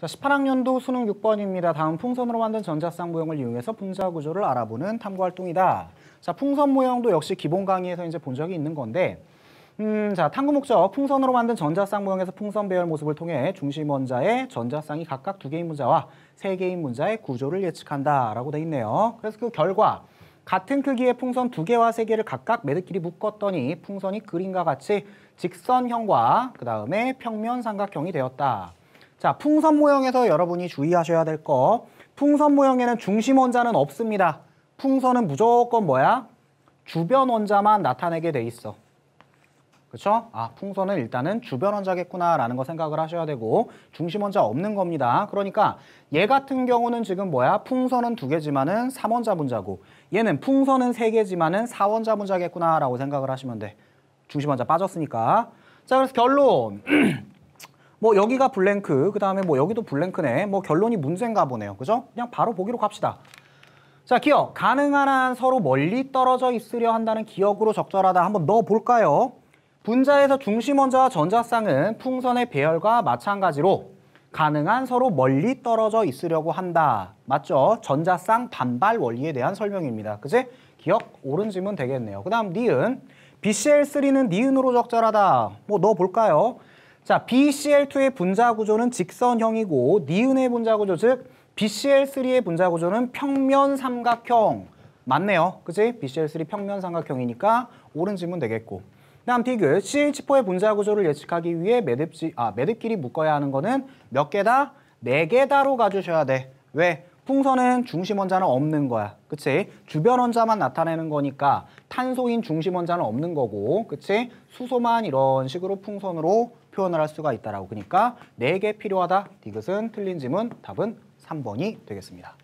자, 18학년도 수능 6번입니다. 다음 풍선으로 만든 전자쌍 모형을 이용해서 분자 구조를 알아보는 탐구 활동이다. 자, 풍선 모형도 역시 기본 강의에서 이제 본 적이 있는 건데 음, 자, 탐구 목적 풍선으로 만든 전자쌍 모형에서 풍선 배열 모습을 통해 중심 원자의 전자쌍이 각각 두 개인 문자와세 개인 문자의 구조를 예측한다라고 돼 있네요. 그래서 그 결과 같은 크기의 풍선 두 개와 세 개를 각각 매듭끼리 묶었더니 풍선이 그림과 같이 직선형과 그 다음에 평면 삼각형이 되었다. 자, 풍선 모형에서 여러분이 주의하셔야 될 거. 풍선 모형에는 중심 원자는 없습니다. 풍선은 무조건 뭐야? 주변 원자만 나타내게 돼 있어. 그렇죠? 아, 풍선은 일단은 주변 원자겠구나라는 거 생각을 하셔야 되고 중심 원자 없는 겁니다. 그러니까 얘 같은 경우는 지금 뭐야? 풍선은 두 개지만은 3원자 분자고 얘는 풍선은 세 개지만은 4원자 분자겠구나라고 생각을 하시면 돼. 중심 원자 빠졌으니까. 자, 그래서 결론. 뭐 여기가 블랭크, 그 다음에 뭐 여기도 블랭크네. 뭐 결론이 문제인가 보네요. 그죠? 그냥 바로 보기로 갑시다. 자, 기억. 가능한 한 서로 멀리 떨어져 있으려 한다는 기억으로 적절하다. 한번 넣어볼까요? 분자에서 중심 원자와 전자쌍은 풍선의 배열과 마찬가지로 가능한 서로 멀리 떨어져 있으려고 한다. 맞죠? 전자쌍 반발 원리에 대한 설명입니다. 그지? 기억 옳은 질문 되겠네요. 그 다음 니은. BCl3는 니은으로 적절하다. 뭐 넣어볼까요? 자, BCl2의 분자 구조는 직선형이고 니은의 분자 구조 즉 BCl3의 분자 구조는 평면 삼각형. 맞네요. 그치 BCl3 평면 삼각형이니까 옳은 질문 되겠고. 다음 디귿 CH4의 분자 구조를 예측하기 위해 매듭지, 아, 매듭끼리 묶어야 하는 거는 몇 개다? 네 개다로 가주셔야 돼. 왜? 풍선은 중심 원자는 없는 거야. 그치? 주변 원자만 나타내는 거니까 탄소인 중심 원자는 없는 거고. 그치? 수소만 이런 식으로 풍선으로 표현을 할 수가 있다라고 그러니까 네 개 필요하다. 이것은 틀린 지문 답은 3번이 되겠습니다.